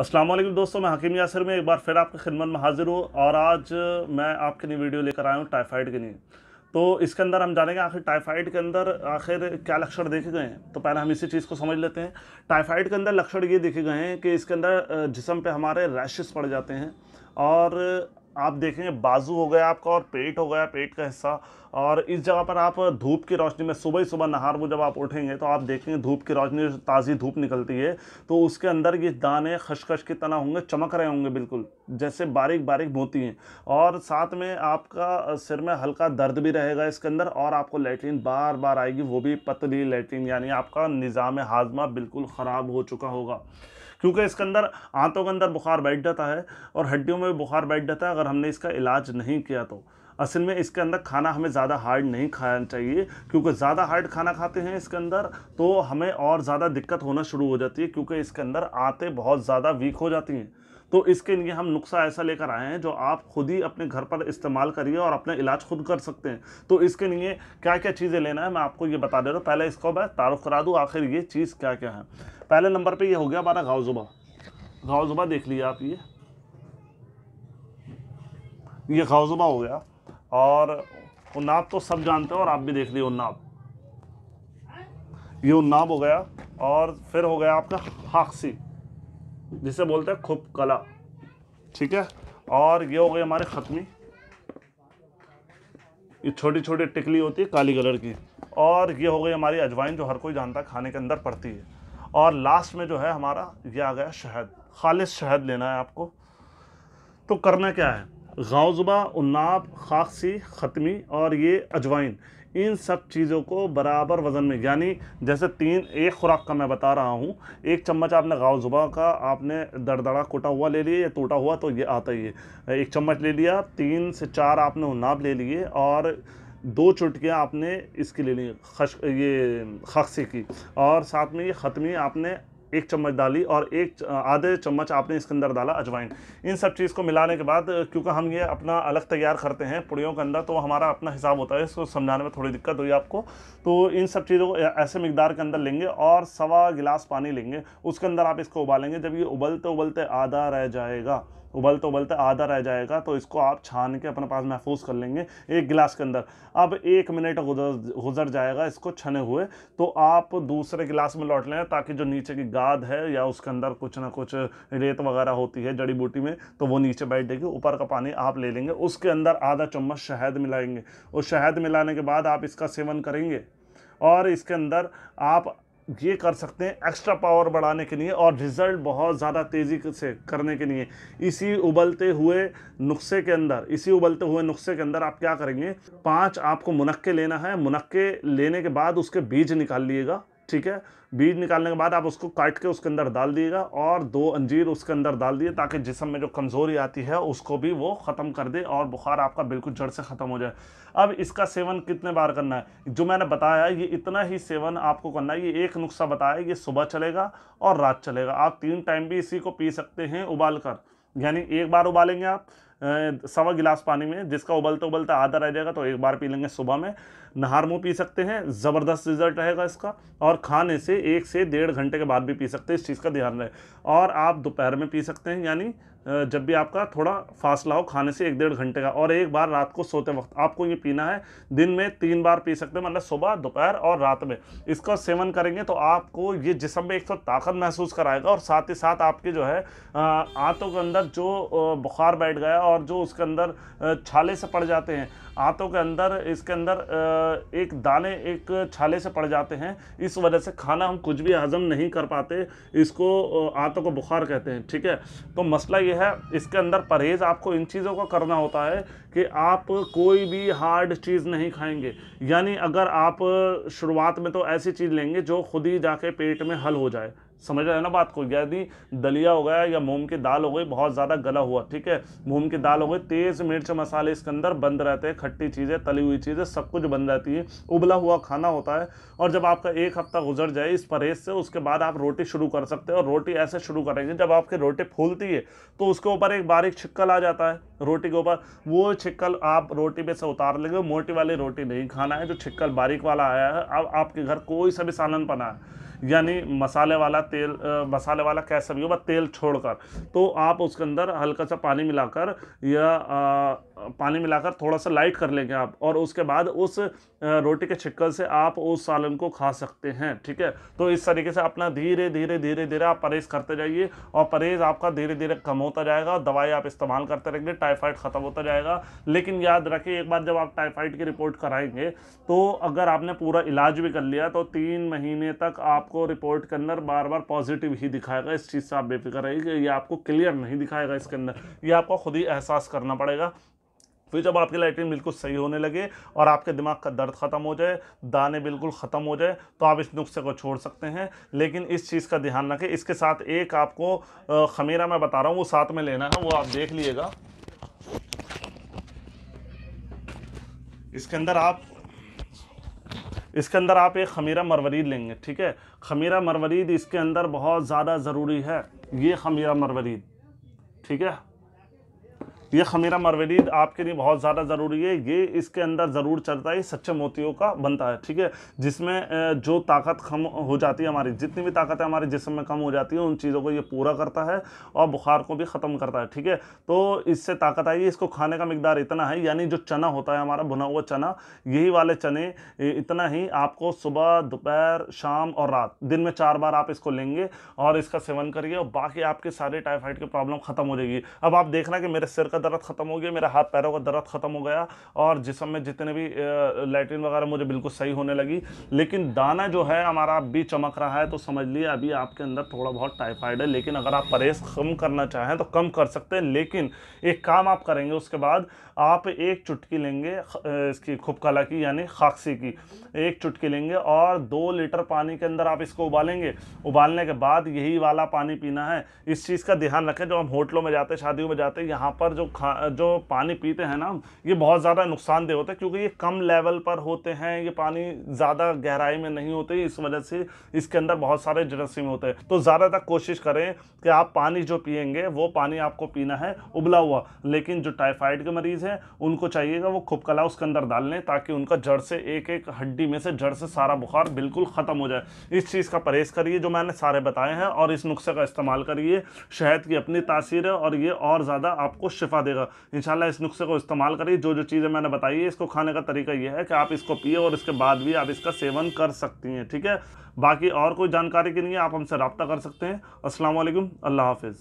अस्सलाम वालेकुम दोस्तों मैं हकीम यासर में एक बार फिर आपकी खिदमत में हाजिर हूँ और आज मैं आपके लिए वीडियो लेकर आया हूँ टाइफाइड के लिए तो इसके अंदर हम जानेंगे आखिर टाइफाइड के अंदर आखिर क्या लक्षण देखे गए हैं तो पहले हम इसी चीज़ को समझ लेते हैं टाइफाइड के अंदर लक्षण ये देखे गए हैं कि इसके अंदर जिसम पे हमारे रैशेस पड़ जाते हैं और आप देखेंगे बाजू हो गया आपका और पेट हो गया पेट का हिस्सा और इस जगह पर आप धूप की रोशनी में सुबह ही सुबह नहार में जब आप उठेंगे तो आप देखेंगे धूप की रोशनी ताज़ी धूप निकलती है तो उसके अंदर ये दाने खशखश की तरह होंगे चमक रहे होंगे बिल्कुल जैसे बारीक बारीक मोती हैं और साथ में आपका सिर में हल्का दर्द भी रहेगा इसके अंदर और आपको लेटरिन बार बार आएगी वो भी पतली लेटरिन यानी आपका निज़ाम हाजमा बिल्कुल ख़राब हो चुका होगा क्योंकि इसके अंदर आंतों के अंदर बुखार बैठ जाता है और हड्डियों में भी बुखार बैठ जाता है अगर हमने इसका इलाज नहीं किया तो असल में इसके अंदर खाना हमें ज़्यादा हार्ड नहीं खाना चाहिए क्योंकि ज़्यादा हार्ड खाना खाते हैं इसके अंदर तो हमें और ज़्यादा दिक्कत होना शुरू हो जाती है क्योंकि इसके अंदर आते बहुत ज़्यादा वीक हो जाती हैं तो इसके लिए हम नुस्खा ऐसा लेकर आए हैं जो आप खुद ही अपने घर पर इस्तेमाल करिए और अपना इलाज खुद कर सकते हैं तो इसके लिए क्या क्या चीज़ें लेना है मैं आपको ये बता दे रहा हूँ पहले इसको मैं तारुफ करा दूँ आखिर ये चीज़ क्या क्या है पहले नंबर पर यह हो गया हमारा गाँव ज़ुबा देख लीजिए आप ये ये गाँव ज़ुबा हो गया और उन्नाव तो सब जानते हो और आप भी देख लिए उन्नाव ये उन्नाव हो गया और फिर हो गया आपका हाक्सी जिसे बोलते हैं खूब कला ठीक है और ये हो गई हमारे ख़त्मी ये छोटी छोटी टिकली होती है काली कलर की और ये हो गई हमारी अजवाइन जो हर कोई जानता है खाने के अंदर पड़ती है और लास्ट में जो है हमारा ये आ गया शहद खालिश शहद लेना है आपको तो करना क्या है गौजबा उन्नाब खाकसी ख़त्मी और ये अजवाइन इन सब चीज़ों को बराबर वज़न में यानी जैसे तीन एक खुराक का मैं बता रहा हूँ एक चम्मच आपने गाउजुबा का आपने दरदड़ा कोटा हुआ ले लिया या टूटा हुआ तो ये आता ही है एक चम्मच ले लिया तीन से चार आपने उन्नाब ले लिए और दो चुटकियाँ आपने इसकी ले ली खश ये खाखसी की और साथ में ये ख़त्मी आपने एक चम्मच डाली और एक आधे चम्मच आपने इसके अंदर डाला अजवाइन इन सब चीज़ को मिलाने के बाद क्योंकि हम ये अपना अलग तैयार करते हैं पुड़ियों के अंदर तो हमारा अपना हिसाब होता है इसको समझाने में थोड़ी दिक्कत हुई आपको तो इन सब चीज़ों को ऐसे मकदार के अंदर लेंगे और सवा गिलास पानी लेंगे उसके अंदर आप इसको उबालेंगे जब ये उबलते उबलते आधा रह जाएगा उबलते उबलते आधा रह जाएगा तो इसको आप छान के अपने पास महफूज कर लेंगे एक गिलास के अंदर अब एक मिनट गुजर गुजर जाएगा इसको छने हुए तो आप दूसरे गिलास में लौट लें ताकि जो नीचे की गाद है या उसके अंदर कुछ ना कुछ रेत वगैरह होती है जड़ी बूटी में तो वो नीचे बैठ जाएगी ऊपर का पानी आप ले लेंगे उसके अंदर आधा चम्मच शहद मिलाएंगे और शहद मिलाने के बाद आप इसका सेवन करेंगे और इसके अंदर आप ये कर सकते हैं एक्स्ट्रा पावर बढ़ाने के लिए और रिज़ल्ट बहुत ज़्यादा तेज़ी से करने के लिए इसी उबलते हुए नुस्खे के अंदर इसी उबलते हुए नुस्खे के अंदर आप क्या करेंगे पाँच आपको मुनक्के लेना है मुनक्के लेने के बाद उसके बीज निकाल लिएगा ठीक है बीज निकालने के बाद आप उसको काट के उसके अंदर डाल दिएगा और दो अंजीर उसके अंदर डाल दिए ताकि जिसम में जो कमज़ोरी आती है उसको भी वो ख़त्म कर दे और बुखार आपका बिल्कुल जड़ से ख़त्म हो जाए अब इसका सेवन कितने बार करना है जो मैंने बताया ये इतना ही सेवन आपको करना है ये एक नुस्खा बताया ये सुबह चलेगा और रात चलेगा आप तीन टाइम भी इसी को पी सकते हैं उबाल कर यानी एक बार उबालेंगे आप सवा गिलास पानी में जिसका उबलता उबलता आधा रह जाएगा तो एक बार पी लेंगे सुबह में नहार मुँह पी सकते हैं ज़बरदस्त रिजल्ट रहेगा इसका और खाने से एक से डेढ़ घंटे के बाद भी पी सकते हैं इस चीज़ का ध्यान रहे और आप दोपहर में पी सकते हैं यानी जब भी आपका थोड़ा फासला हो खाने से एक डेढ़ घंटे का और एक बार रात को सोते वक्त आपको ये पीना है दिन में तीन बार पी सकते हैं मतलब सुबह दोपहर और रात में इसका सेवन करेंगे तो आपको ये जिसम में एक तो ताकत महसूस कराएगा और साथ ही साथ आपके जो है आंतों के अंदर जो बुखार बैठ गया और जो उसके अंदर छाले से पड़ जाते हैं आंतों के अंदर इसके अंदर एक दाने एक छाले से पड़ जाते हैं इस वजह से खाना हम कुछ भी हजम नहीं कर पाते इसको आंतों को बुखार कहते हैं ठीक है तो मसला ये ये है इसके अंदर परहेज़ आपको इन चीज़ों का करना होता है कि आप कोई भी हार्ड चीज़ नहीं खाएंगे यानी अगर आप शुरुआत में तो ऐसी चीज़ लेंगे जो खुद ही जाके पेट में हल हो जाए समझ रहे हो ना बात को यदि दलिया हो गया या मूंग की दाल हो गई बहुत ज़्यादा गला हुआ ठीक है मूंग की दाल हो गई तेज़ मिर्च मसाले इसके अंदर बंद रहते हैं खट्टी चीज़ें तली हुई चीज़ें सब कुछ बन जाती है उबला हुआ खाना होता है और जब आपका एक हफ्ता गुजर जाए इस परहेज से उसके बाद आप रोटी शुरू कर सकते हैं और रोटी ऐसे शुरू करेंगे जब आपकी रोटी फूलती है तो उसके ऊपर एक बारीक छिक्कल आ जाता है रोटी के ऊपर वो छिक्कल आप रोटी में से उतार लेंगे मोटी वाली रोटी नहीं खाना है जो छिक्कल बारीक वाला आया है अब आपके घर कोई सा भी सालन पना है यानी मसाले वाला तेल आ, मसाले वाला कह सकते हो बस तेल छोड़कर तो आप उसके अंदर हल्का सा पानी मिलाकर या आ, पानी मिलाकर थोड़ा सा लाइट कर लेंगे आप और उसके बाद उस रोटी के छिक्कल से आप उस सालन को खा सकते हैं ठीक है तो इस तरीके से अपना धीरे धीरे धीरे धीरे आप परहेज़ करते जाइए और परहेज़ आपका धीरे धीरे कम होता जाएगा और दवाई आप इस्तेमाल करते रहेंगे टाइफाइड ख़त्म होता जाएगा लेकिन याद रखिए एक बार जब आप टाइफाइड की रिपोर्ट कराएंगे तो अगर आपने पूरा इलाज भी कर लिया तो तीन महीने तक आप आपको रिपोर्ट के अंदर बार बार पॉजिटिव ही दिखाएगा इस चीज़ से आप बेफिक्र रहिए ये आपको क्लियर नहीं दिखाएगा इसके अंदर ये आपको खुद ही एहसास करना पड़ेगा फिर जब आपकी लाइटिंग बिल्कुल सही होने लगे और आपके दिमाग का दर्द ख़त्म हो जाए दाने बिल्कुल ख़त्म हो जाए तो आप इस नुस्खे को छोड़ सकते हैं लेकिन इस चीज़ का ध्यान रखें इसके साथ एक आपको खमीरा मैं बता रहा हूँ वो साथ में लेना है वो आप देख लीजिएगा इसके अंदर आप इसके अंदर आप एक खमीरा मरवरी लेंगे ठीक है खमीरा मरवरीद इसके अंदर बहुत ज़्यादा ज़रूरी है ये खमीरा मरवरीद ठीक है ये खमीरा मरवरीद आपके लिए बहुत ज़्यादा ज़रूरी है ये इसके अंदर ज़रूर चलता है सच्चे मोतियों का बनता है ठीक है जिसमें जो ताकत कम हो जाती है हमारी जितनी भी ताकत है हमारे जिसम में कम हो जाती है उन चीज़ों को ये पूरा करता है और बुखार को भी ख़त्म करता है ठीक है तो इससे ताकत आई इसको खाने का मकदार इतना है यानी जो चना होता है हमारा भुना हुआ चना यही वाले चने इतना ही आपको सुबह दोपहर शाम और रात दिन में चार बार आप इसको लेंगे और इसका सेवन करिए और बाकी आपके सारे टाइफाइड की प्रॉब्लम ख़त्म हो जाएगी अब आप देखना कि मेरे सिर का का दर्द ख़त्म हो गया मेरा हाथ पैरों का दर्द ख़त्म हो गया और जिसम में जितने भी लेटरिन वगैरह मुझे बिल्कुल सही होने लगी लेकिन दाना जो है हमारा अब भी चमक रहा है तो समझ लिए अभी आपके अंदर थोड़ा बहुत टाइफाइड है लेकिन अगर आप परहेज कम करना चाहें तो कम कर सकते हैं लेकिन एक काम आप करेंगे उसके बाद आप एक चुटकी लेंगे इसकी खुपकला की यानी खाक्सी की एक चुटकी लेंगे और दो लीटर पानी के अंदर आप इसको उबालेंगे उबालने के बाद यही वाला पानी पीना है इस चीज़ का ध्यान रखें जो हम होटलों में जाते हैं शादियों में जाते हैं यहाँ पर जो खा जो पानी पीते हैं ना ये बहुत ज़्यादा नुकसानदेह होता है क्योंकि ये कम लेवल पर होते हैं ये पानी ज़्यादा गहराई में नहीं होते इस वजह से इसके अंदर बहुत सारे जरसीम होते हैं तो ज़्यादातर कोशिश करें कि आप पानी जो पियेंगे वो पानी आपको पीना है उबला हुआ लेकिन जो टाइफाइड के मरीज़ हैं उनको चाहिएगा वो खुपकला उसके अंदर डाल लें ताकि उनका जड़ से एक एक हड्डी में से जड़ से सारा बुखार बिल्कुल ख़त्म हो जाए इस चीज़ का परहेज़ करिए जो मैंने सारे बताए हैं और इस नुस्खे का इस्तेमाल करिए शहद की अपनी तासीर है और ये और ज़्यादा आपको शिफा नुस्खा देगा इन इस नुस्खे को इस्तेमाल करिए जो जो चीज़ें मैंने बताई है इसको खाने का तरीका यह है कि आप इसको पिए और इसके बाद भी आप इसका सेवन कर सकती हैं ठीक है बाकी और कोई जानकारी के लिए आप हमसे रबता कर सकते हैं असलम अल्लाह हाफिज़